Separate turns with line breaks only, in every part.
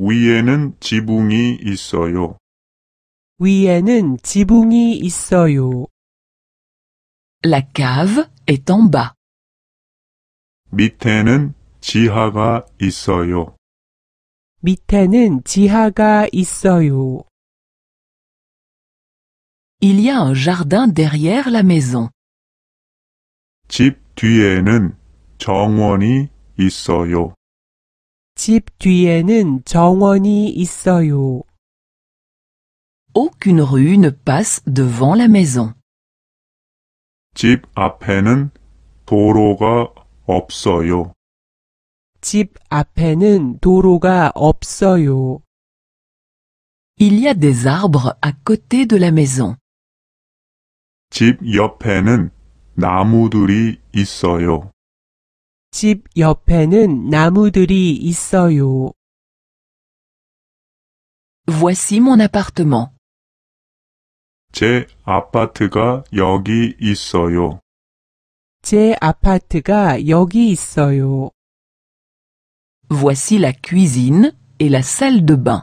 위에는 지붕이 있어요.
위에는 지붕이 있어요. La cave est en bas.
밑에는 지하가 있어요.
밑에는 지하가
있어요. Il y a un jardin derrière la maison.
집 뒤에는 정원이 있어요.
집 뒤에는 정원이 있어요.
Aucune rue ne passe devant la maison.
집 앞에는 도로가 없어요.
집 앞에는 도로가 없어요. Il y a des arbres à côté de la maison.
집 옆에는 나무들이 있어요.
집
옆에는 나무들이 있어요. Voici mon appartement.
제 아파트가 여기 있어요.
제 아파트가 여기 있어요.
Voici la cuisine et la salle de bain.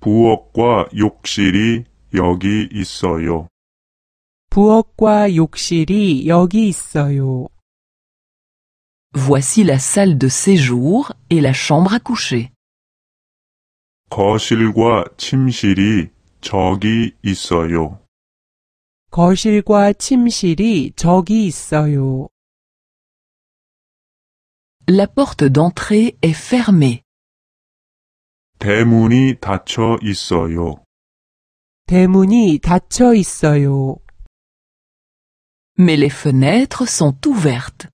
부엌과 욕실이 여기 있어요.
부엌과 욕실이 여기 있어요. Voici la salle de séjour et la chambre à coucher. La porte d'entrée est fermée.
Mais
les fenêtres sont ouvertes.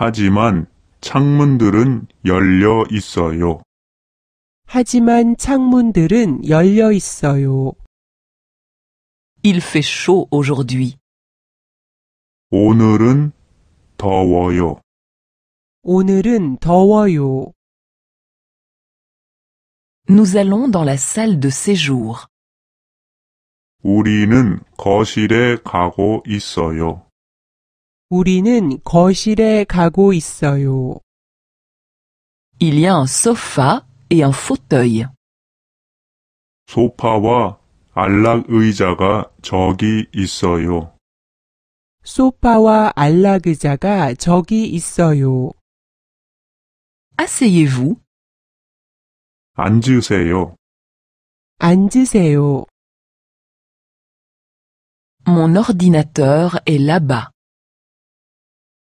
하지만 창문들은 열려 있어요.
하지만 창문들은 열려 있어요. Il fait
chaud aujourd'hui. 오늘은 더워요. 오늘은 더워요. Nous allons dans la salle de séjour. 우리는
거실에 가고 있어요.
우리는 거실에 가고 있어요. Il y a un sofa et un fauteuil.
소파와 안락 의자가 저기 있어요.
소파와 안락 의자가 저기
있어요. Asseyez-vous. 앉으세요. 앉으세요. Mon ordinateur est là-bas.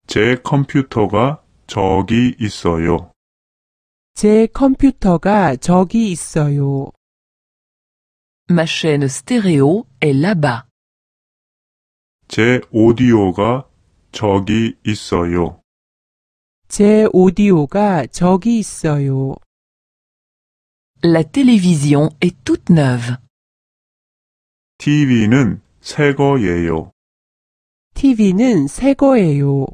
제 컴퓨터가
저기 있어요.
제 컴퓨터가 저기 있어요. Ma chaîne stéréo est là-bas.
제 오디오가 저기 있어요.
제 오디오가 저기 있어요.
La télévision est toute neuve.
TV는
새
거예요. TV는 새 거예요.